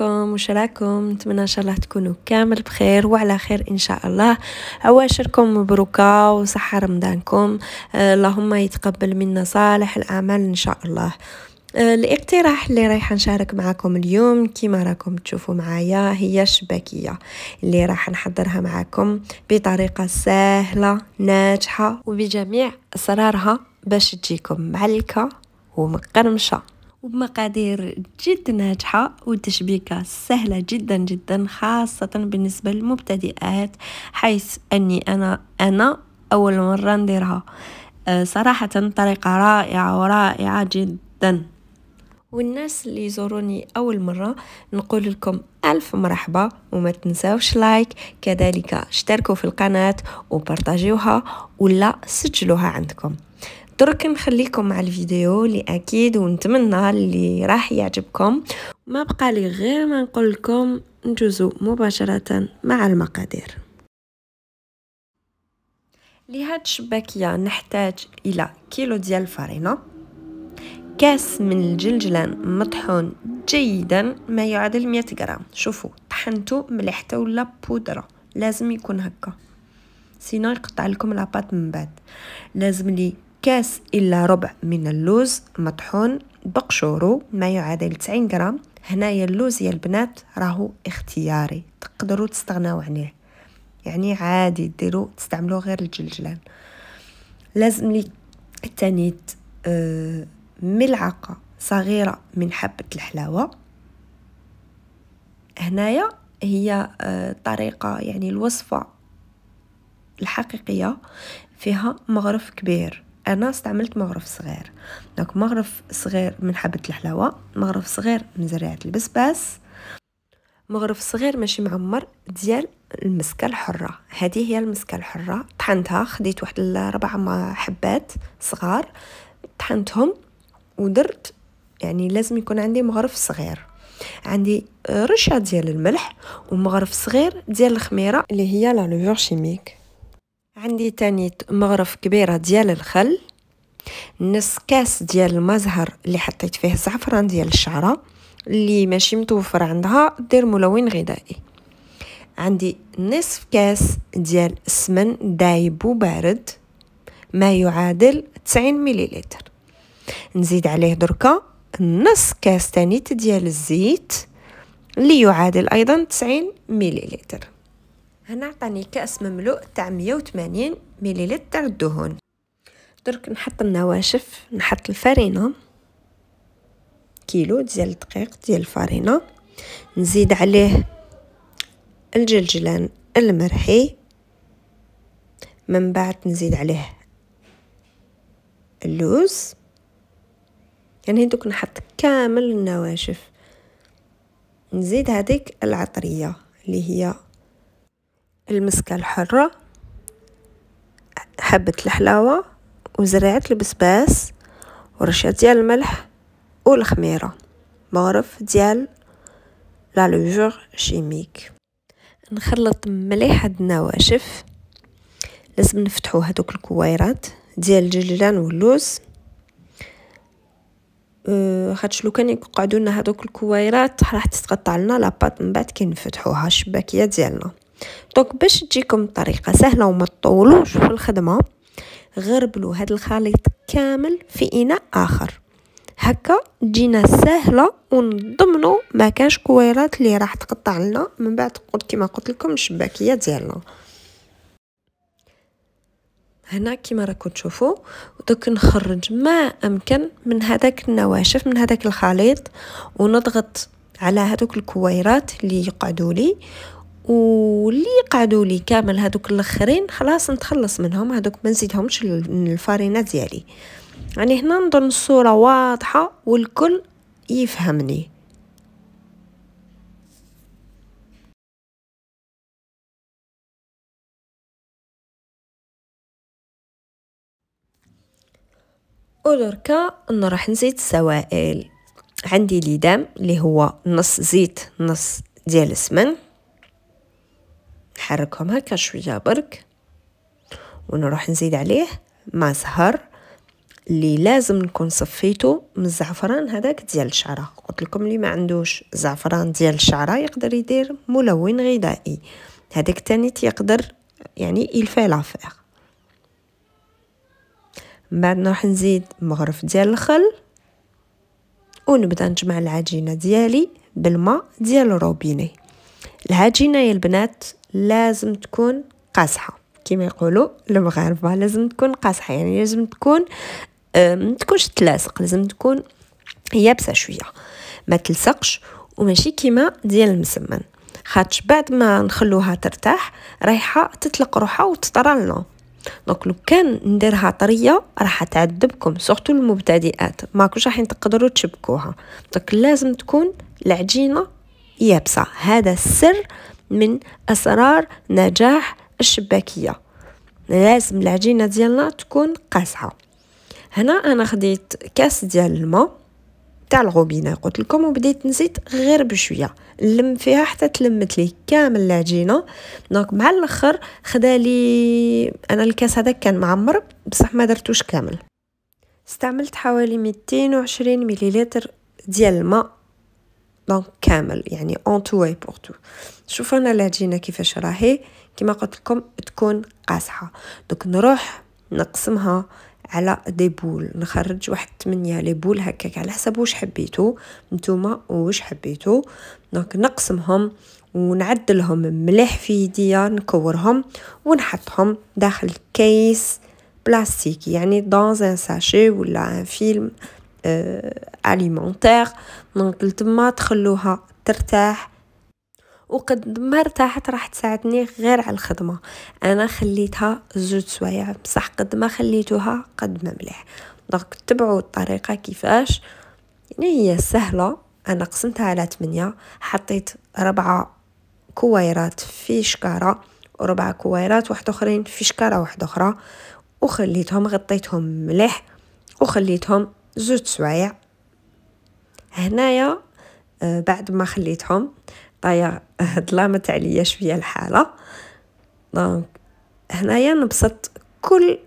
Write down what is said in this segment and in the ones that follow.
وش راكم نتمنى ان شاء الله تكونوا كامل بخير وعلى خير ان شاء الله عواشركم مبروكه وصحه رمضانكم آه، اللهم يتقبل منا صالح الاعمال ان شاء الله آه، الاقتراح اللي رايحه نشارك معكم اليوم كيما راكم تشوفوا معايا هي الشباكيه اللي راح نحضرها معكم بطريقه سهله ناجحه وبجميع اسرارها باش تجيكم معلكه ومقرمشه وبمقادير جد ناجحة وتشبيكة سهلة جدا جدا خاصة بالنسبة للمبتدئات حيث أني أنا أنا أول مرة نديرها آه، صراحة طريقة رائعة ورائعة جدا والناس اللي يزوروني أول مرة نقول لكم ألف مرحبا وما تنساوش لايك كذلك اشتركوا في القناة وبرتجوها ولا سجلوها عندكم درك نخليكم مع الفيديو اللي اكيد ونتمنى اللي راح يعجبكم ما بقى لي غير ما نقول لكم نجوزو مباشره مع المقادير لهاد الشباكيه نحتاج الى كيلو ديال الفرينه كاس من الجلجلان مطحون جيدا ما يعادل 100 غرام شوفوا طحنتو مليح حتى ولا بودره لازم يكون هكا سينو يقطع لكم لاباط من بعد لازم لي كاس إلا ربع من اللوز مطحون بقشورو ما يعادل 90 غرام هنايا اللوز يا البنات راهو اختياري تقدروا تستغناو عليه يعني عادي ديروا تستعملوا غير الجلجلان لازم لي التانيت آه، ملعقة صغيرة من حبة الحلاوة هنايا هي آه، طريقة يعني الوصفة الحقيقية فيها مغرف كبير انا استعملت مغرف صغير دونك مغرف صغير من حبة الحلاوة مغرف صغير من زريعة البسباس مغرف صغير ماشي معمر ديال المسكة الحرة هذه هي المسكة الحرة طحنتها خديت واحد ربع حبات صغار طحنتهم ودرت يعني لازم يكون عندي مغرف صغير عندي رشه ديال الملح ومغرف صغير ديال الخميره اللي هي لا لوفور شيميك عندي تاني مغرف كبيرة ديال الخل نص كاس ديال المزهر اللي حطيت فيه زعفران ديال الشعرة اللي ماشي متوفر عندها دير ملون غذائي عندي نصف كاس ديال السمن دايب وبارد ما يعادل 90 مليلتر نزيد عليه دركا نص كاس تانيت ديال الزيت اللي يعادل ايضا 90 مليلتر هنا عطاني كأس مملوء تاع 180 مليلتر دهون درك نحط النواشف نحط الفرينة كيلو ديال الدقيق ديال الفرينة نزيد عليه الجلجلان المرحي من بعد نزيد عليه اللوز يعني دوك نحط كامل النواشف نزيد هذيك العطريه اللي هي المسكة الحرة حبة الحلاوة وزرعة البسباس ورشة ديال الملح والخميرة مغرف ديال لا لوجور شيميك نخلط مليح هاد النواشف لازم نفتحو هادوك الكويرات ديال الجلجلان واللوز أه خاطش لو كان يقعدو لنا هادوك الكويرات راح تتقطع لنا لاباط من بعد كي نفتحوها الشباكيه ديالنا دونك باش تجيكم طريقه سهله وما تطولوش في الخدمه غربلوا هذا الخليط كامل في اناء اخر هكا تجينا سهله ونضمنوا ما كانش كويرات اللي راح تقطع لنا من بعد قلت كما قلت لكم الشباكيه ديالنا هنا كما راكم تشوفوا دوك نخرج ما امكن من هذاك النواشف من هذاك الخليط ونضغط على هذوك الكويرات اللي يقعدوا لي واللي قعدوا لي كامل هذوك الاخرين خلاص نتخلص منهم هذوك ما نزيدهمش الفارينه ديالي يعني هنا نظن الصوره واضحه والكل يفهمني ودركا نروح نزيد السوائل عندي ليدام اللي هو نص زيت نص ديال السمن نحركهم هكا شويه برك ونروح نزيد عليه ماء زهر اللي لازم نكون صفيته من الزعفران هذاك ديال الشعره قلت لكم اللي ما عندوش زعفران ديال الشعره يقدر يدير ملون غذائي هذاك تاني يقدر يعني يلفي لافير من بعد نروح نزيد مغرف ديال الخل ونبدا نجمع العجينه ديالي بالماء ديال الروبيني العجينه يا البنات لازم تكون قاسحة كما يقولوا المغاربه لازم تكون قاسحة يعني لازم تكون ما تكونش تلاصق لازم تكون يابسه شويه ما تلصقش وماشي كيما ديال المسمن خاطش بعد ما نخلوها ترتاح رايحه تطلق روحها وتطرلنا دونك لو كان نديرها طريه راح تعذبكم سورتو المبتدئات ماكوش راح تقدروا تشبكوها دونك لازم تكون العجينه يابسه هذا السر من أسرار نجاح الشباكية لازم العجينة ديالنا تكون قاسعة هنا أنا خديت كاس ديال الماء تاع الغوبينة قلت لكم وبديت نزيد غير بشوية نلم فيها حتى تلمت لي كامل العجينة دونك مع الاخر خدا لي انا الكاس هذا كان معمر بصح ما درتوش كامل استعملت حوالي 220 مليلتر ديال الماء دونك كامل يعني اون تو واي بور تو شوفوا انا العجينه كيفاش راهي كما قلت لكم تكون قاصحه دوك نروح نقسمها على دي بول نخرج واحد 8 لي بول هكاك على حسب واش حبيتو نتوما واش حبيتو دونك نقسمهم ونعدلهم مليح في يديا نكورهم ونحطهم داخل كيس بلاستيكي يعني دون ان ساشي ولا ان فيلم اليمونتير آه، دونك تما تخلوها ترتاح وقد ما ارتاحت راح تساعدني غير على الخدمه انا خليتها زوج سوايع بصح قد ما خليتوها قد ما مليح دونك تبعوا الطريقه كيفاش يعني هي سهله انا قسمتها على 8 حطيت ربعة كويرات في شكاره وربعة كويرات واحد اخرين في شكاره واحده اخرى وخليتهم غطيتهم مليح وخليتهم زوج سوايع هنايا آه، بعد ما خليتهم طايا آه، ظلامت عليا شويه الحاله دونك هنايا نبسط كل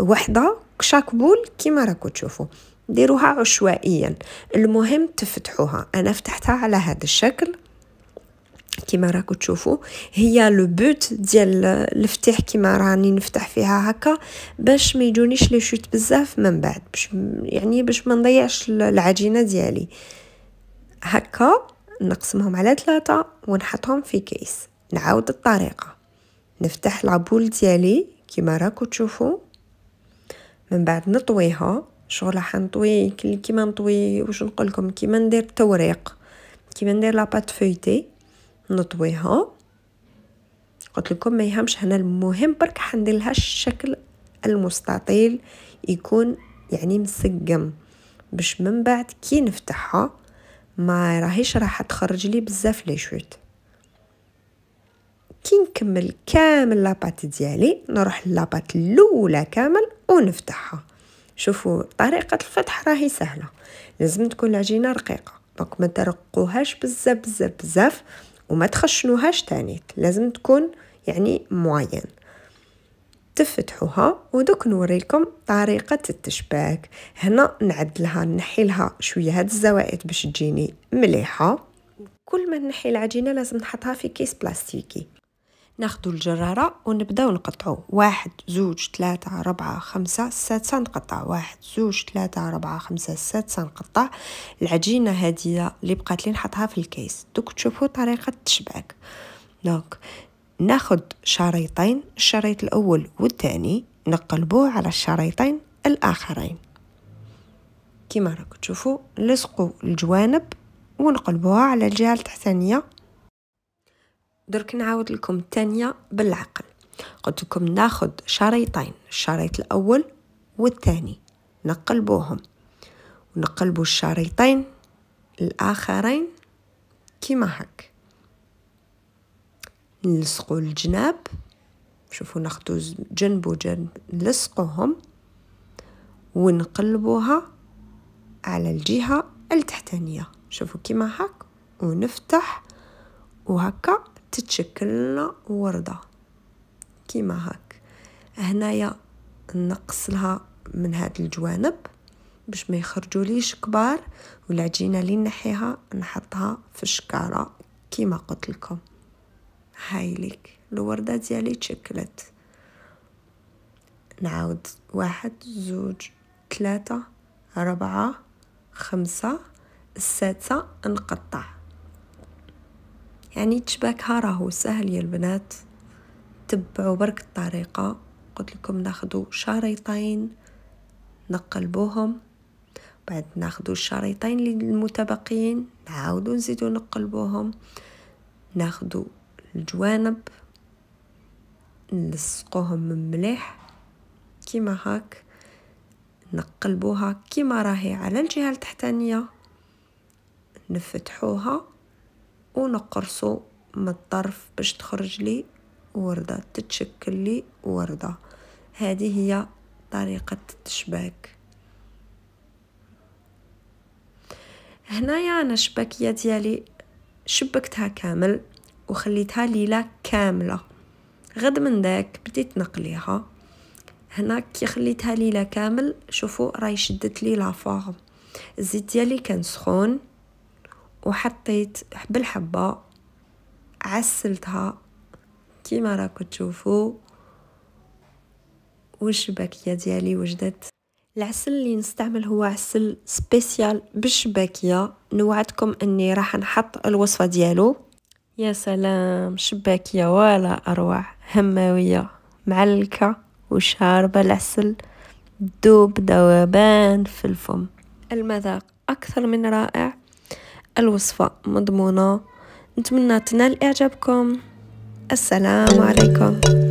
وحده شاك بول كيما راكو تشوفوا ديروها عشوائيا المهم تفتحوها انا فتحتها على هذا الشكل كما راكو تشوفوا هي لو بوت ديال الفتح كما راني نفتح فيها هكا باش ما يجونيش لي شوت بزاف من بعد باش يعني باش ما نضيعش العجينه ديالي هكا نقسمهم على ثلاثة ونحطهم في كيس نعاود الطريقة نفتح لابول ديالي كما راكو تشوفوا من بعد نطويها شغل حنطوي كيما نطوي واش نقول لكم كيما ندير التوريق كيما ندير لاباط فويتي نطويها قلت لكم ما يهمش هنا المهم برك حندير لها الشكل المستطيل يكون يعني مسقم باش من بعد كي نفتحها ما راهيش راح تخرج لي بزاف لي شويت كي نكمل كامل لاباط ديالي نروح لاباط الاولى كامل ونفتحها شوفوا طريقه الفتح راهي سهله لازم تكون العجينه رقيقه دونك ما ترقوهاش بزاف بزاف بزاف وما تخشنوهاش تاني لازم تكون يعني معين تفتحوها ودوك نوريكم طريقة التشباك هنا نعدلها نحيلها شوية هاد الزوائد باش تجيني مليحة كل ما نحي العجينة لازم نحطها في كيس بلاستيكي ناخدو الجرارة ونبداو نقطعو واحد زوج ثلاثة ربعة خمسة ستة نقطع واحد زوج ثلاثة ربعة خمسة ستة نقطع العجينة هادية اللي بقات لي نحطها في الكيس دوك تشوفو طريقة تشبعك دونك ناخد شريطين الشريط الاول والثاني نقلبوه على الشريطين الاخرين كما راكو تشوفو نلصقوا الجوانب ونقلبوها على الجهه التحتانيه درك نعاود لكم الثانيه بالعقل قلت لكم ناخذ شريطين الشريط الاول والثاني نقلبوهم ونقلبوا الشريطين الاخرين كيما هك نلصقوا الجناب شوفوا ناخذوا جنب وجنب نلصقوهم ونقلبوها على الجهه التحتانيه شوفوا كيما هك ونفتح وهكا تتشكل وردة كيما هاك هنايا نقص لها من هاد الجوانب باش ما يخرجوا ليش كبار والعجينه اللي لي نحيها نحطها في الشكاره كيما قلت لكم هاي ليك الورده ديالي تشكلت نعاود واحد زوج ثلاثة أربعة خمسة ستة نقطع يعني تشباكها راهو سهل يا البنات تبعوا برك الطريقة قلت لكم ناخدو شريطين نقلبوهم بعد ناخدو الشريطين المتبقيين نعاودو نزيدو نقلبوهم ناخدو الجوانب نلصقوهم من مليح كيما هاك نقلبوها كيما راهي على الجهه التحتانيه نفتحوها ونقرصو من الطرف باش تخرج لي وردة تتشكل لي وردة هذه هي طريقة التشباك هنايا انا الشباكيه ديالي شبكتها كامل وخليتها ليله كامله غد من داك بديت نقليها هنا كي خليتها ليله كامل شوفوا راهي شدت لي لافورم الزيت ديالي كان سخون وحطيت بالحبة عسلتها كيما راكو تشوفو والشباكية ديالي وجدت العسل اللي نستعمل هو عسل سبيسيال بالشباكية نوعدكم اني راح نحط الوصفة ديالو يا سلام شباكية ولا أروع هماوية معلكة وشاربة العسل دوب دوبان في الفم المذاق أكثر من رائع الوصفة مضمونة نتمنى تنال إعجابكم السلام عليكم